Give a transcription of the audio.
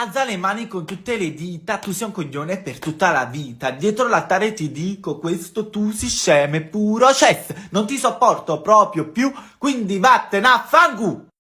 Alza le mani con tutte le dita, tu sei un coglione per tutta la vita. Dietro l'altare ti dico questo, tu si sceme puro chess. Non ti sopporto proprio più, quindi vattene a fangu!